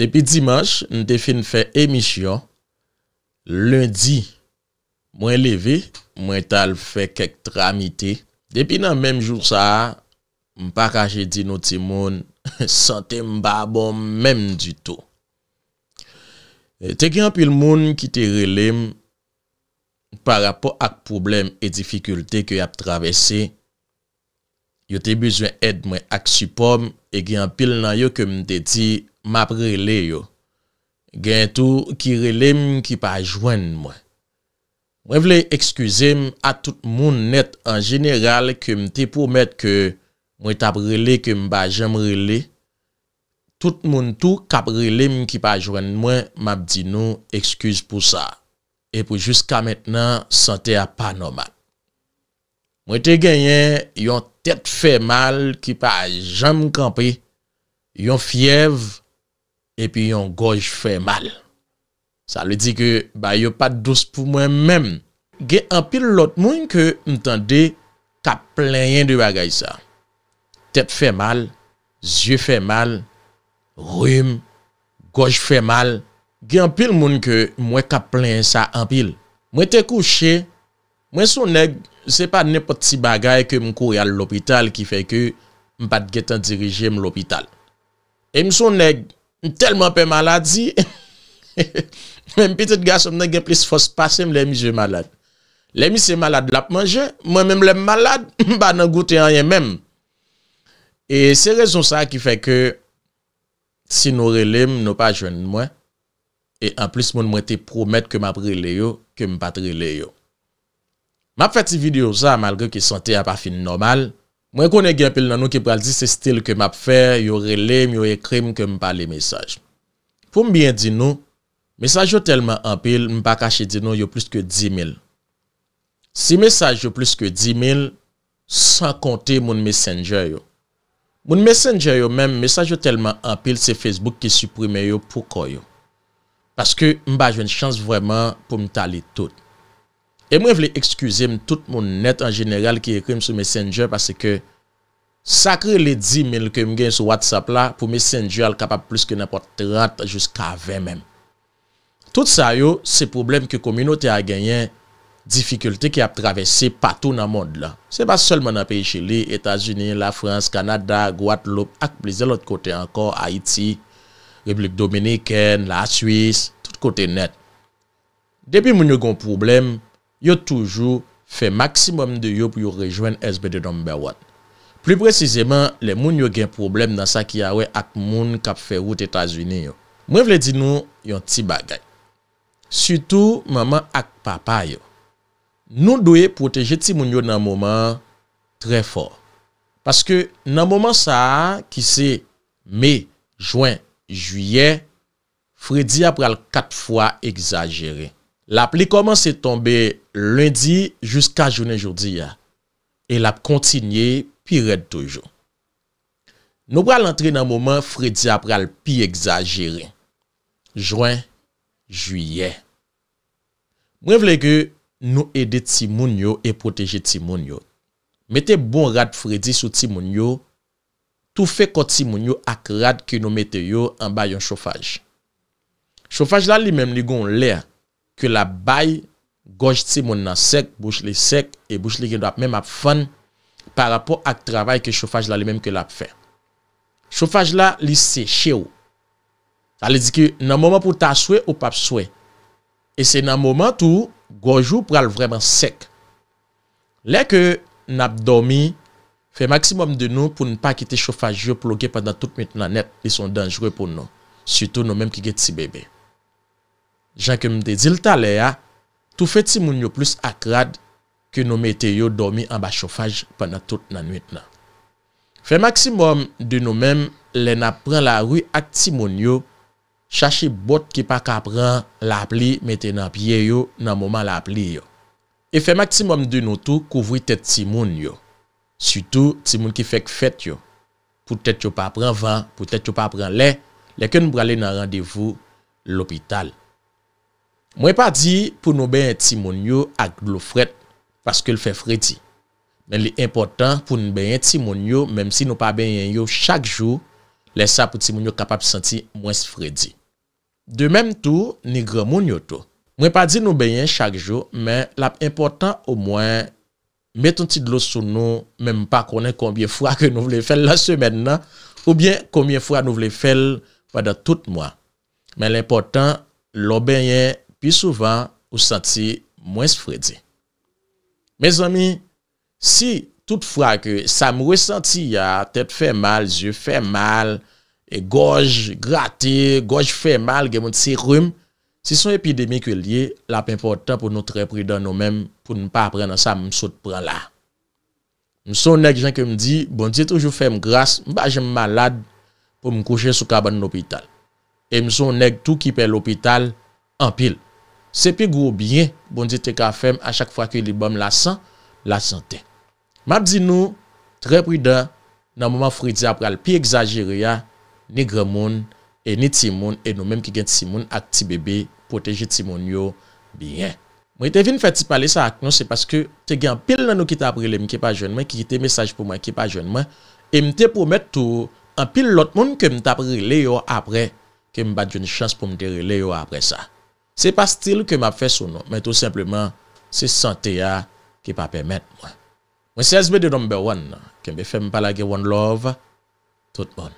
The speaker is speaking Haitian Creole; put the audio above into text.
Depi dimans, mwen te fin fe emisyon. Lundi, mwen leve, mwen tal fe kek tramite. Depi nan menm joun sa, mwen pa kaje di nou ti moun, sante mba bon menm di tou. E, te gyan pil moun ki te relem, parapo ak poublem e difikulte ke ap travese, yo te bezwen ed mwen ak supom, e gyan pil nan yo ke mwen te di, map rele yo. Gen tou ki relem ki pa jwen mwen. Mwen vle ekskusem a tout moun net an jeneral ke mte pou met ke mwen tab rele ke mba jen mrele. Tout moun tou ka prelem ki pa jwen mwen map di nou ekskuse pou sa. E pou jiska metnen sante a panoman. Mwen te genyen yon tet fe mal ki pa jen mkampi. Yon fyev mwen epi yon goj fè mal. Sa le di ke, ba yo pat dos pou mwen mèm. Ge anpil lot moun ke mtande, ka plen yon de bagay sa. Tèp fè mal, zye fè mal, rüm, goj fè mal, ge anpil moun ke mwen ka plen sa anpil. Mwen te kouchè, mwen son neg, se pa ne poti bagay ke mkou yal lopital, ki fè ke mbat getan dirijè m lopital. E mson neg, M telman pe maladi, men pitit gas omnen gen plis fos pasen m lèmi jè malad. Lèmi se malad lap manje, mwen men m lèm malad, ba nan goutè anjen men. E se rezon sa ki fè ke si nou relèm nou pa jwenn mwen, e an plis moun mwen te promet ke m ap relèyo, ke m pat relèyo. M ap fè ti video za malge ki sante ap pa fin normal, Mwen konen gen apil nan nou ki pral di se stil ke m ap fer, yo relem, yo ekrem ke m pale mesaj. Pou m bien di nou, mesaj yo telman apil, m ba kache di nou yo plus ke 10.000. Si mesaj yo plus ke 10.000, san konte moun messenger yo. Moun messenger yo men, mesaj yo telman apil se Facebook ki suprime yo pou kon yo. Paske m ba jwen chans vreman pou m tali tout. E mwen vle ekskuse m tout moun net an general ki ekrim sou messenger Pase ke sakre le 10 men lke m gen sou WhatsApp la Pou messenger al kapap plus ke nampot 30 jusqu'a 20 men Tout sa yo, se problem ki kominote a genyen Difikulte ki ap travesse patou nan mod la Se ba sol man ap e chile, Etasunye, la Frans, Kanada, Guatlop Ak pleze lot kote anko, Haiti, Republik Dominiken, la Suisse, tout kote net Depi moun yo goun probleme yo toujou fe maksimum de yo pou yo rejwen SBD No. 1. Plu prezizeman, le moun yo gen problem dan sa ki awe ak moun kap fe wout Etasunen yo. Mwen vle di nou yon ti bagay. Sütou, maman ak papa yo. Nou doye proteje ti moun yo nan mouman trey for. Paske nan mouman sa ki se me, jwen, juyen, Fredi ap pral kat fwa egzajerey. La pli koman se tombe lundi jiska jounen jordiya. El ap kontinye pi red toujou. Nou bral antre nan mouman fredi ap pral pi egzajere. Jouen, juye. Mwen vle ge nou ede ti moun yo e proteje ti moun yo. Mete bon rad fredi sou ti moun yo. Tou fe konti moun yo ak rad ki nou mete yo an bayon chofaj. Chofaj la li mem li goun lèk. ke la bay goj ti moun nan sek, bouj li sek, e bouj li gen do ap men ap fan, par rapport ak travay ke chofaj la li menm ke la ap fe. Chofaj la li seche ou. A li di ki nan mouman pou ta swen ou pap swen. E se nan mouman tou, goj ou pral vreman sek. Le ke nan ap domi, fe maksimum de nou pou nou pa akite chofaj yo plogue pandan tout mwen nan net, li son denjre pou nou. Soutou nou menm ki gen ti bebe. jakem de zil talè ya, tou fè timoun yo plus akrad ke nou metè yo domi an ba chofaj panatout nan nwit nan. Fè maksimum di nou menm le nap pran la rwi ak timoun yo chache bot ki pa kapran la pli metè nan piye yo nan mouman la pli yo. E fè maksimum di nou tou kouvri tèt timoun yo. Sütou, timoun ki fèk fèt yo. Poutè tè yo pa pran van, poutè tè yo pa pran lè, le ken bralè nan randevou l'opital. Mwen pa di pou nou benyen ti moun yo ak glou fred, paske l fe fredi. Men li important pou nou benyen ti moun yo, menm si nou pa benyen yo chak jou, lesa pou ti moun yo kapap senti mwen se fredi. De menm tou, ni gre moun yo tou. Mwen pa di nou benyen chak jou, men lap important ou mwen, meton ti glou sou nou, menm pa konen konbyen fwa ke nou vle fel la semen nan, ou bien konbyen fwa nou vle fel fwa da tout mwen. Men li important, lò benyen, pi souvan ou santi mwes fredze. Mez ami, si tout frake, sa mwes santi ya tet fè mal, zye fè mal, e goj, grate, goj fè mal, genmou tserum, si son epidemi kwe liye, la pe important pou nou trepri dan nou menm pou nou pa aprenan sa msot pran la. Mson neg jen ke mdi, bon di toujou fè mgras, mba jen mmalad pou mkouche sou kaban nou pital. E mson neg tou ki pe l'opital, anpil. Se pi gwo byen bon di te ka fem a chak fwa ki li bom la san, la san te. Ma di nou, tre prida, nan mouman fridze apre al pi exagere ya, ni gremoun, e ni timoun, e nou menm ki gen timoun ak ti bebe, proteje timoun yo byen. Mwen te vin feti pale sa ak nou, se paske te gen pil nan nou ki te aprele mi ki pa jenman, ki ki te mesaj pou man ki pa jenman, e mte pou met tou an pil lot moun ke mte aprele yo apre, ke mbade yon chans pou mte aprele yo apre sa. Se pa stil ke m ap fè sou nou, men tout simplement se sante ya ki pa pèmèt mwen. Mwen sezbe de nombe wan nan, kembe fèm palage wan love, tout bon.